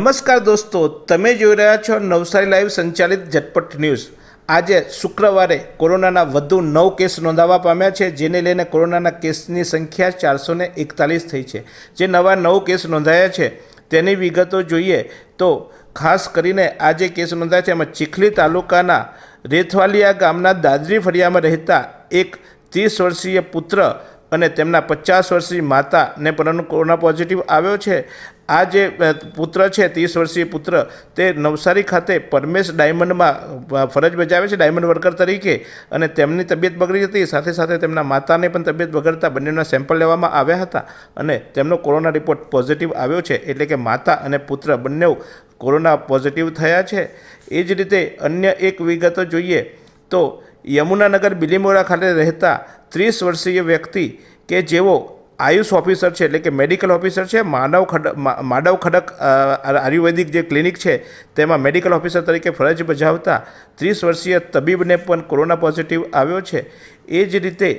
નમસ્કાર દોસ્તો તમે જોઈ રહ્યા છો નવસારી લાઈવ સંચાલિત ઝટપટ ન્યૂઝ આજે શુક્રવારે કોરોનાના વધુ નવ કેસ નોંધાવા પામ્યા છે જેને લઈને કોરોનાના કેસની સંખ્યા ચારસો એકતાલીસ થઈ છે જે નવા નવ કેસ નોંધાયા છે તેની વિગતો જોઈએ તો ખાસ કરીને આજે કેસ નોંધાયા છે એમાં ચીખલી તાલુકાના રેથવાલિયા ગામના દાદરી ફળિયામાં રહેતા એક ત્રીસ વર્ષીય પુત્ર અને તેમના પચાસ વર્ષની માતાને પરંતુ કોરોના પોઝિટિવ આવ્યો છે આ જે પુત્ર છે ત્રીસ વર્ષીય પુત્ર તે નવસારી ખાતે પરમેશ ડાયમંડમાં ફરજ બજાવે છે ડાયમંડ વર્કર તરીકે અને તેમની તબિયત બગડી હતી સાથે સાથે તેમના માતાને પણ તબિયત બગડતા બંનેના સેમ્પલ લેવામાં આવ્યા હતા અને તેમનો કોરોના રિપોર્ટ પોઝિટિવ આવ્યો છે એટલે કે માતા અને પુત્ર બંને કોરોના પોઝિટિવ થયા છે એ જ રીતે અન્ય એક વિગતો જોઈએ તો યમુનાનગર બિલીમોરા ખાતે રહેતા ત્રીસ વર્ષીય વ્યક્તિ કે જેઓ આયુષ ઓફિસર છે એટલે કે મેડિકલ ઓફિસર છે માનવ ખડ માડવ ખડક આયુર્વેદિક જે ક્લિનિક છે તેમાં મેડિકલ ઓફિસર તરીકે ફરજ બજાવતા ત્રીસ વર્ષીય તબીબને પણ કોરોના પોઝિટિવ આવ્યો છે એ જ રીતે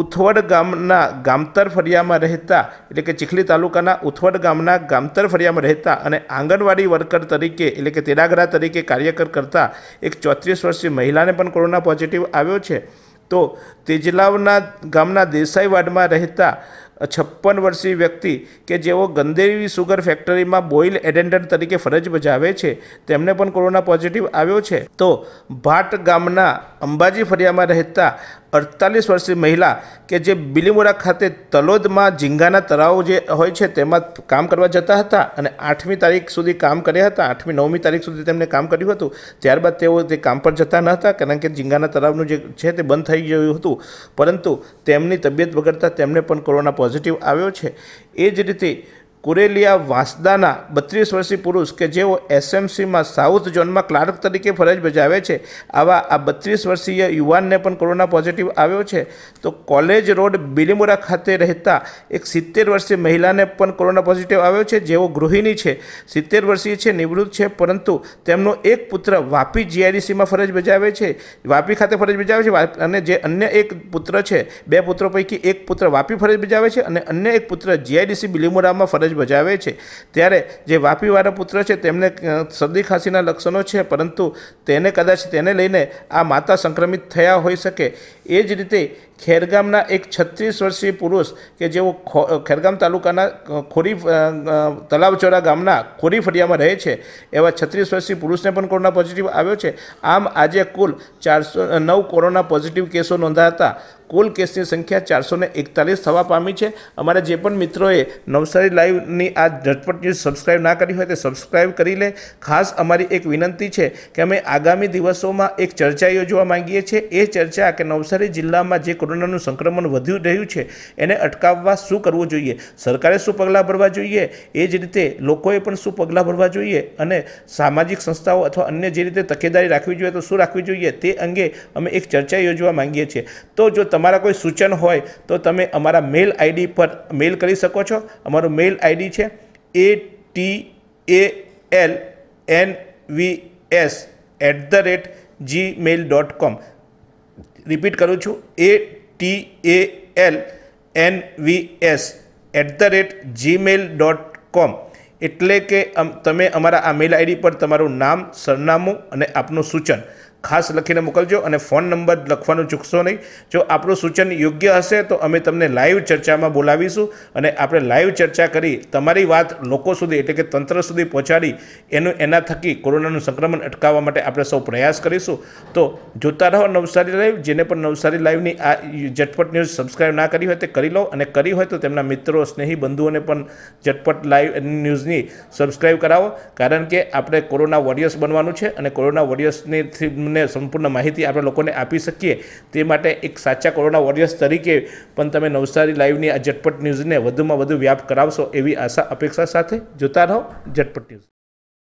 ઉથવડ ગામના ગામતર ફરિયામાં રહેતા એટલે કે ચીખલી તાલુકાના ઉથવડ ગામના ગામતર ફરિયામાં રહેતા અને આંગણવાડી વર્કર તરીકે એટલે કે તેડાગરા તરીકે કાર્યકર કરતા એક ચોત્રીસ વર્ષીય મહિલાને પણ કોરોના પોઝિટિવ આવ્યો છે તો તેજલાવના ગામના દેસાઈ વાડમાં રહેતા છપ્પન વર્ષીય વ્યક્તિ કે જેઓ ગંદેવી સુગર ફેક્ટરીમાં બોઇલ એટેન્ડન્ટ તરીકે ફરજ બજાવે છે તેમને પણ કોરોના પોઝિટિવ આવ્યો છે તો ભાટ ગામના અંબાજી ફરિયામાં રહેતા અડતાલીસ વર્ષની મહિલા કે જે બિલીમોરા ખાતે તલોદમાં ઝીંગાના તળાવ જે હોય છે તેમાં કામ કરવા જતા હતા અને આઠમી તારીખ સુધી કામ કર્યા હતા આઠમી નવમી તારીખ સુધી તેમણે કામ કર્યું હતું ત્યારબાદ તેઓ તે કામ પર જતા ન હતા કારણ કે ઝીંગાના તળાવનું જે છે તે બંધ થઈ ગયું હતું પરંતુ તેમની તબિયત બગડતા તેમને પણ કોરોના પોઝિટિવ આવ્યો છે એ જ રીતે કુરેલિયા વાસદાના બત્રીસ વર્ષીય પુરુષ કે જેઓ એસએમસીમાં સાઉથ ઝોનમાં ક્લાર્ક તરીકે ફરજ બજાવે છે આવા આ બત્રીસ વર્ષીય યુવાનને પણ કોરોના પોઝિટિવ આવ્યો છે તો કોલેજ રોડ બિલીમોરા ખાતે રહેતા એક સિત્તેર વર્ષીય મહિલાને પણ કોરોના પોઝિટિવ આવ્યો છે જેઓ ગૃહિણી છે સિત્તેર વર્ષીય છે નિવૃત્ત છે પરંતુ તેમનો એક પુત્ર વાપી જીઆઈડીસીમાં ફરજ બજાવે છે વાપી ખાતે ફરજ બજાવે છે અને જે અન્ય એક પુત્ર છે બે પુત્રો પૈકી એક પુત્ર વાપી ફરજ બજાવે છે અને અન્ય એક પુત્ર જીઆઈડીસી બિલીમોરામાં ફરજ ફરજ બજાવે છે ત્યારે જે વાપીવાળો પુત્ર છે તેમને શરદી ખાંસીના લક્ષણો છે પરંતુ તેને કદાચ તેને લઈને આ માતા સંક્રમિત થયા હોઈ શકે એ જ રીતે ખેરગામના એક છત્રીસ વર્ષીય પુરુષ કે જેઓ ખેરગામ તાલુકાના ખોરી તલાવચોરા ગામના ખોરી ફળિયામાં રહે છે એવા છત્રીસ વર્ષીય પુરુષને પણ કોરોના પોઝિટિવ આવ્યો છે આમ આજે કુલ ચારસો નવ કોરોના પોઝિટિવ કેસો નોંધાયા કુલ કેસની સંખ્યા ચારસો ને એકતાલીસ થવા પામી છે અમારા જે પણ મિત્રોએ નવસારી લાઈવની આ ઝટપટ ન્યૂઝ સબસ્ક્રાઈબ ના કરી હોય તે સબસ્ક્રાઈબ કરી લે ખાસ અમારી એક વિનંતી છે કે અમે આગામી દિવસોમાં એક ચર્ચા યોજવા માંગીએ છીએ એ ચર્ચા કે નવસારી જિલ્લામાં જે કોરોનાનું સંક્રમણ વધી રહ્યું છે એને અટકાવવા શું કરવું જોઈએ સરકારે શું પગલાં ભરવા જોઈએ એ જ રીતે લોકોએ પણ શું પગલાં ભરવા જોઈએ અને સામાજિક સંસ્થાઓ અથવા અન્ય જે રીતે તકેદારી રાખવી જોઈએ તો શું રાખવી જોઈએ તે અંગે અમે એક ચર્ચા યોજવા માંગીએ છીએ તો જો તમારા કોઈ સૂચન હોય તો તમે અમારા મેલ આઈડી પર મેલ કરી શકો છો અમારું મેલ આઈડી છે A T A L N V S at the rate Gmail dot com repeat કરું છું A T A L N V S at the rate Gmail dot com એટલે કે તમે અમારા આ મેલ આઈડી પર તમારું નામ સરનામું અને આપનું સૂચન ખાસ લખીને મોકલજો અને ફોન નંબર લખવાનું ચૂકશો નહીં જો આપણું સૂચન યોગ્ય હશે તો અમે તમને લાઈવ ચર્ચામાં બોલાવીશું અને આપણે લાઈવ ચર્ચા કરી તમારી વાત લોકો સુધી એટલે કે તંત્ર સુધી પહોંચાડી એનું એના થકી કોરોનાનું સંક્રમણ અટકાવવા માટે આપણે સૌ પ્રયાસ કરીશું તો જોતા રહો નવસારી લાઈવ જેને પણ નવસારી લાઈવની આ ઝટપટ ન્યૂઝ સબસ્ક્રાઈબ ના કરી હોય તે કરી લો અને કરી હોય તો તેમના મિત્રો સ્નેહી બંધુઓને પણ ઝટપટ લાઈવ ન્યૂઝની સબસ્ક્રાઈબ કરાવો કારણ કે આપણે કોરોના વોરિયર્સ બનવાનું છે અને કોરોના વોરિયર્સની લોકોને સંપૂર્ણ માહિતી આપણે લોકોને આપી શકીએ તે માટે એક સાચા કોરોના વોરિયર્સ તરીકે પણ તમે નવસારી લાઈવની આ ઝટપટ ન્યૂઝને વધુમાં વધુ વ્યાપ કરાવશો એવી આશા અપેક્ષા સાથે જોતા રહો ઝટપટ ન્યૂઝ